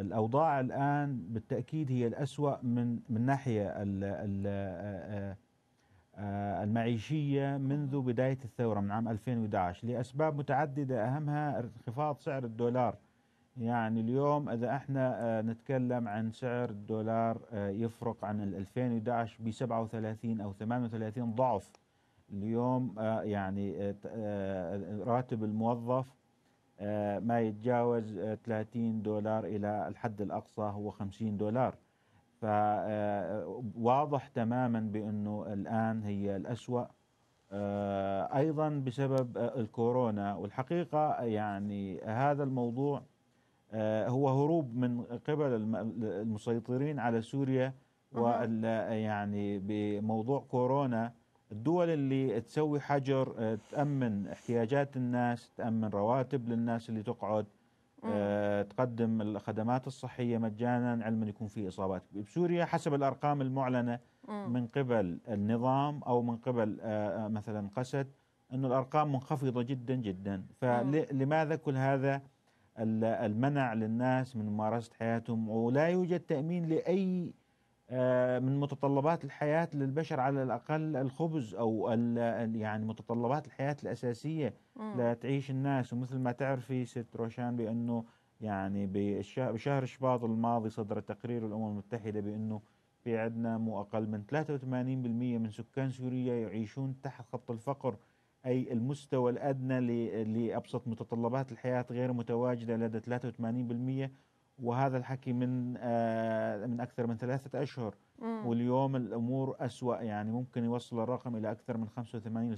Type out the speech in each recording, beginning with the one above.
الأوضاع الآن بالتأكيد هي الأسوأ من من ناحية آه، آه، آه، المعيشية منذ بداية الثورة من عام 2011 لأسباب متعددة أهمها انخفاض سعر الدولار يعني اليوم إذا احنا نتكلم عن سعر الدولار يفرق عن 2011 ب 37 أو 38 ضعف اليوم يعني راتب الموظف آه، ما يتجاوز 30 آه، دولار الى الحد الاقصى هو 50 دولار فواضح آه، تماما بانه الان هي الاسوا ايضا بسبب الكورونا والحقيقه يعني هذا الموضوع هو هروب من قبل المسيطرين على سوريا وال يعني بموضوع كورونا الدول اللي تسوي حجر آه، تأمن احتياجات الناس تأمن رواتب للناس اللي تقعد آه، تقدم الخدمات الصحية مجانا علما يكون في إصابات بسوريا حسب الأرقام المعلنة من قبل النظام أو من قبل آه، مثلا قسد أن الأرقام منخفضة جدا جدا فلماذا كل هذا المنع للناس من ممارسة حياتهم ولا يوجد تأمين لأي آه، من متطلبات الحياة للبشر على الأقل الخبز أو يعني متطلبات الحياة الأساسية إمم. لتعيش الناس ومثل ما تعرفي ست روشان بأنه يعني بشهر شباط الماضي صدر تقرير الأمم المتحدة بأنه في عندنا مو أقل من 83% من سكان سوريا يعيشون تحت خط الفقر أي المستوى الأدنى لأبسط متطلبات الحياة غير متواجدة لدى 83% وهذا الحكي من آه، من اكثر من ثلاثه اشهر مم. واليوم الامور اسوا يعني ممكن يوصل الرقم الى اكثر من 85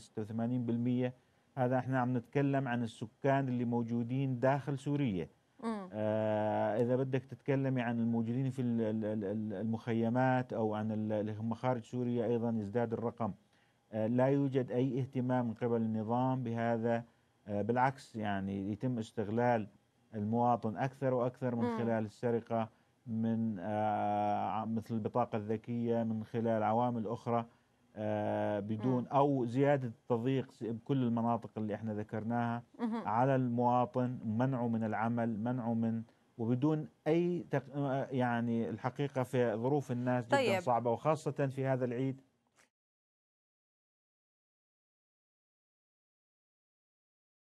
ل 86% هذا احنا عم نتكلم عن السكان اللي موجودين داخل سوريا آه اذا بدك تتكلمي عن الموجودين في المخيمات او عن اللي هم خارج سوريا ايضا يزداد الرقم آه لا يوجد اي اهتمام من قبل النظام بهذا آه بالعكس يعني يتم استغلال المواطن أكثر وأكثر من خلال السرقة من آه، مثل البطاقة الذكية من خلال عوامل أخرى آه، بدون أو زيادة التضييق بكل المناطق اللي احنا ذكرناها على المواطن منعه من العمل منعه من وبدون أي آه، يعني الحقيقة في ظروف الناس طيب. جدا صعبة وخاصة في هذا العيد